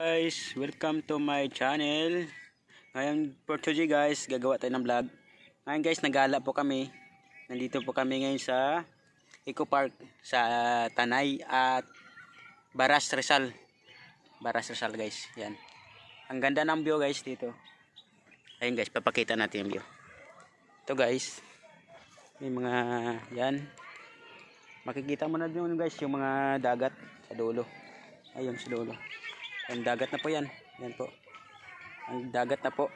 guys, welcome to my channel ngayon for today guys gagawa tayo ng vlog ngayon guys nagala po kami nandito po kami ngayon sa Eco Park sa Tanay at Baras Rizal Baras Rizal guys, yan ang ganda ng view guys dito ayun guys, papakita natin yung view ito guys may mga, yan makikita mo na dun guys yung mga dagat sa dulo ayun sa dulo ang dagat na po yan. Yan po. Ang dagat na po.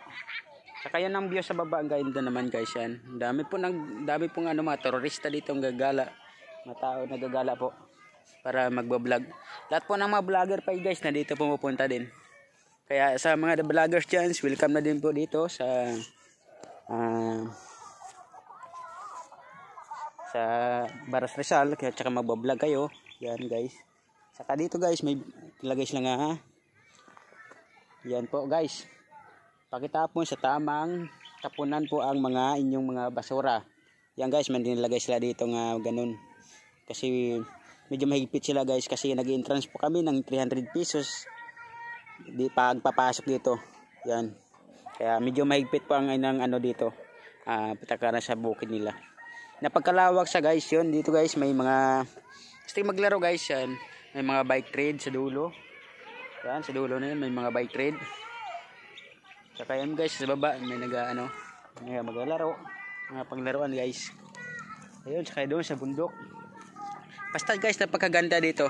Saka yan ang view sa baba Ang ganda naman guys yan. Dami po ng dami pong ano mga terorista dito ang gagala. Mga tao nagagala po para magba-vlog. Lahat po ng mga vlogger pa guys na dito pumupunta din. Kaya sa mga vloggers dyan, welcome na din po dito sa uh, sa Baras Rizal kaya tsaka magba-vlog kayo. Yan guys. Saka dito guys may ilagay sila nga ha. Yan po guys. Pakitapon sa tamang tapunan po ang mga inyong mga basura. Yan guys, mandinilagay sila dito nga ganun. Kasi medyo mahigpit sila guys kasi nag-entrance po kami ng 300 pesos di pagpapasok dito. Yan. Kaya medyo mahigpit po ang inang ano dito. Uh, patakaran sa bukid nila. Napagkalawak sa guys yun. Dito guys may mga gusto maglaro guys yan. May mga bike trade sa dulo. Yan, sa dulo na yun, may mga bike raid. Tsaka yan guys, sa baba, may nag ah, ano, may maglalaro. Mga paglaruan guys. Ayun, tsaka doon sa bundok. Basta guys, napakaganda dito.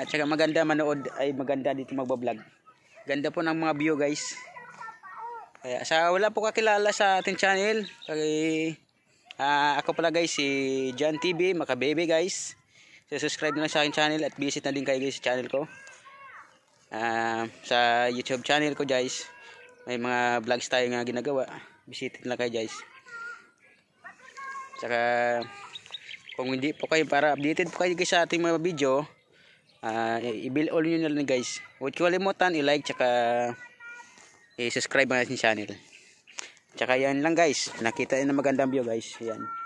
At tsaka maganda manood, ay maganda dito magbablog. Ganda po ng mga view guys. Kaya sa wala po kakilala sa ating channel, kay uh, ako pala guys si John TV, Makabebe guys. So, subscribe na lang sa akin channel at visit na din kayo guys sa channel ko uh, sa YouTube channel ko guys may mga vlogs tayo nga ginagawa visit lang kayo guys tsaka kung hindi po kayo para updated po kayo sa ating mga video uh, ah, i-bill all nyo na lang guys huwag kalimutan i-like tsaka i-subscribe mga ating channel tsaka yan lang guys nakita nyo na magandang view guys yan